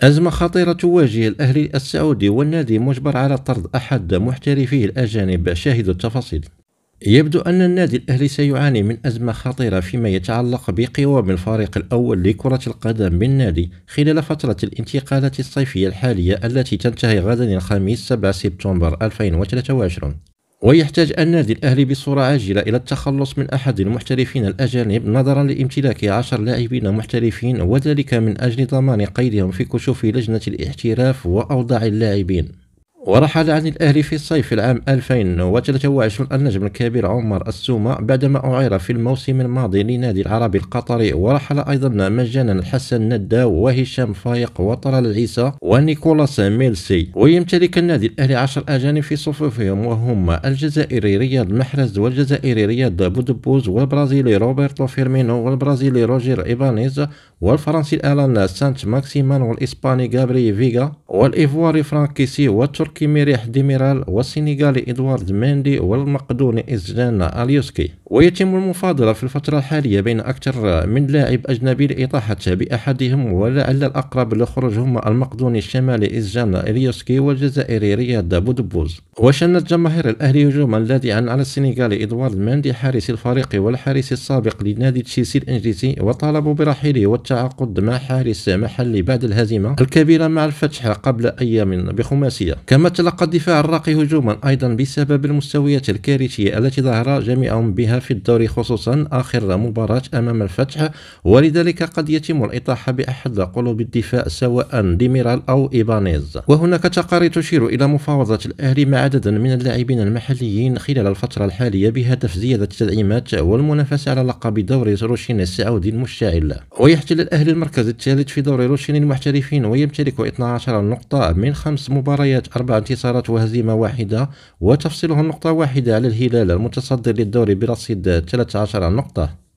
أزمة خطيرة تواجه الأهلي السعودي والنادي مجبر على طرد أحد محترفيه الأجانب شاهدوا التفاصيل يبدو أن النادي الأهلي سيعاني من أزمة خطيرة فيما يتعلق بقوام الفريق الأول لكرة القدم بالنادي خلال فترة الانتقالات الصيفية الحالية التي تنتهي غدا الخميس 7 سبتمبر 2023 ويحتاج النادي الأهلي بصورة عاجلة إلى التخلص من أحد المحترفين الأجانب نظرا لامتلاك عشر لاعبين محترفين وذلك من أجل ضمان قيدهم في كشوف لجنة الاحتراف وأوضاع اللاعبين ورحل عن الأهل في في العام 2023 النجم الكبير عمر السومة بعدما أعير في الموسم الماضي لنادي العربي القطري ورحل أيضا مجانا الحسن ندا وهشام فايق وطلال العيسى ونيكولاس ميلسي ويمتلك النادي الأهلي عشر أجانب في صفوفهم وهم الجزائري رياض محرز والجزائري رياض بودبوز والبرازيلي روبرتو فيرمينو والبرازيلي روجير إيبانيز والفرنسي الألان سانت ماكسيمان والإسباني غابري فيغا والإيفواري فرانكيسي والتركي التركي ميريح ديميرال والسنغالي إدوارد ماندي والمقدوني إزلان أليوسكي ويتم المفاضلة في الفترة الحالية بين أكثر من لاعب أجنبي لإطاحة بأحدهم ولعل الأقرب للخروج هما المقدوني الشمالي إزجان إليوسكي والجزائري رياض بودبوز وشنت جماهير الأهلي هجوما لاذعا على السنغالي إدوارد ماندي حارس الفريق والحارس السابق لنادي تشيلسي الإنجليزي وطالبوا برحيله والتعاقد مع حارس محلي بعد الهزيمة الكبيرة مع الفتح قبل أيام بخماسية كما كما تلقى الدفاع الراقي هجوما أيضا بسبب المستويات الكارثية التي ظهر جميعهم بها في الدوري خصوصا آخر مباراة أمام الفتح ولذلك قد يتم الإطاحة بأحد قلوب الدفاع سواء ديميرال أو إيبانيز وهناك تقارير تشير إلى مفاوضة الأهلي مع عدد من اللاعبين المحليين خلال الفترة الحالية بهدف زيادة التدعيمات والمنافسة على لقب دوري روشين السعودي المشتعل ويحتل الأهلي المركز الثالث في دوري روشين المحترفين ويمتلك 12 نقطة من خمس مباريات أربع انتصارات وهزيمة واحدة وتفصله نقطة واحدة على الهلال المتصدر للدوري برصيد 13 نقطة